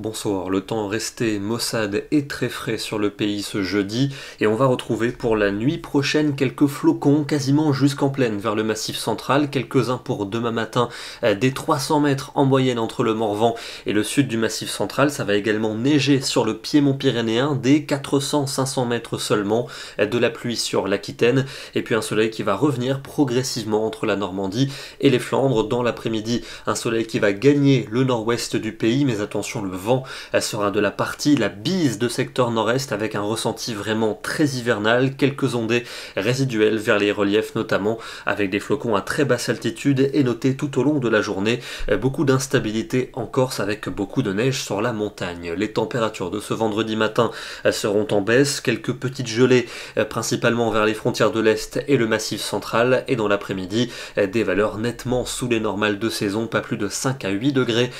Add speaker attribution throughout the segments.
Speaker 1: Bonsoir, le temps resté maussade et très frais sur le pays ce jeudi, et on va retrouver pour la nuit prochaine quelques flocons quasiment jusqu'en plaine vers le massif central, quelques-uns pour demain matin euh, des 300 mètres en moyenne entre le Morvan et le sud du massif central, ça va également neiger sur le piémont pyrénéen des 400-500 mètres seulement, euh, de la pluie sur l'Aquitaine, et puis un soleil qui va revenir progressivement entre la Normandie et les Flandres dans l'après-midi, un soleil qui va gagner le nord-ouest du pays, mais attention le vent elle sera de la partie, la bise de secteur nord-est avec un ressenti vraiment très hivernal, quelques ondées résiduelles vers les reliefs notamment avec des flocons à très basse altitude et noté tout au long de la journée euh, beaucoup d'instabilité en Corse avec beaucoup de neige sur la montagne. Les températures de ce vendredi matin euh, seront en baisse, quelques petites gelées euh, principalement vers les frontières de l'Est et le massif central et dans l'après-midi des valeurs nettement sous les normales de saison, pas plus de 5 à 8 degrés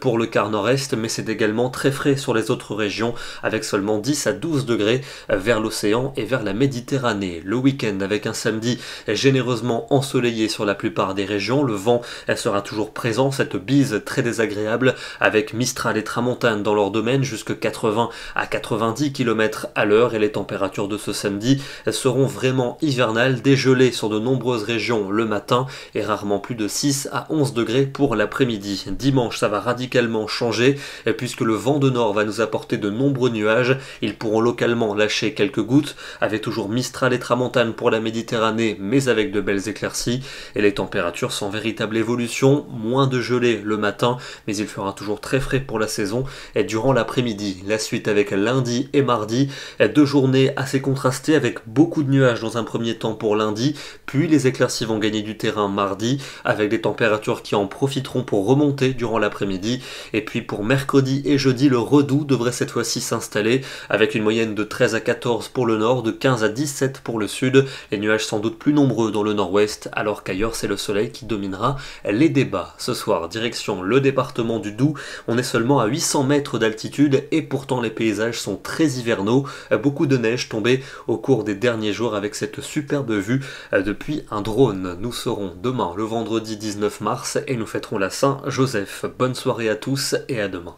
Speaker 1: pour le quart nord-est mais c'est très frais sur les autres régions, avec seulement 10 à 12 degrés vers l'océan et vers la Méditerranée. Le week-end avec un samedi généreusement ensoleillé sur la plupart des régions, le vent sera toujours présent, cette bise très désagréable avec Mistral et Tramontane dans leur domaine jusqu'à 80 à 90 km à l'heure et les températures de ce samedi seront vraiment hivernales, dégelées sur de nombreuses régions le matin et rarement plus de 6 à 11 degrés pour l'après-midi. Dimanche, ça va radicalement changer, et puisque le vent de nord va nous apporter de nombreux nuages, ils pourront localement lâcher quelques gouttes, avec toujours Mistral et Tramontane pour la Méditerranée, mais avec de belles éclaircies, et les températures sans véritable évolution, moins de gelée le matin, mais il fera toujours très frais pour la saison, et durant l'après-midi, la suite avec lundi et mardi, deux journées assez contrastées avec beaucoup de nuages dans un premier temps pour lundi, puis les éclaircies vont gagner du terrain mardi, avec des températures qui en profiteront pour remonter durant l'après-midi, et puis pour mercredi et jeudi, le redoux devrait cette fois-ci s'installer avec une moyenne de 13 à 14 pour le nord, de 15 à 17 pour le sud. Les nuages sans doute plus nombreux dans le nord-ouest, alors qu'ailleurs c'est le soleil qui dominera les débats. Ce soir, direction le département du Doubs, on est seulement à 800 mètres d'altitude et pourtant les paysages sont très hivernaux. Beaucoup de neige tombée au cours des derniers jours avec cette superbe vue euh, depuis un drone. Nous serons demain le vendredi 19 mars et nous fêterons la Saint-Joseph. Bonne soirée à tous et à demain.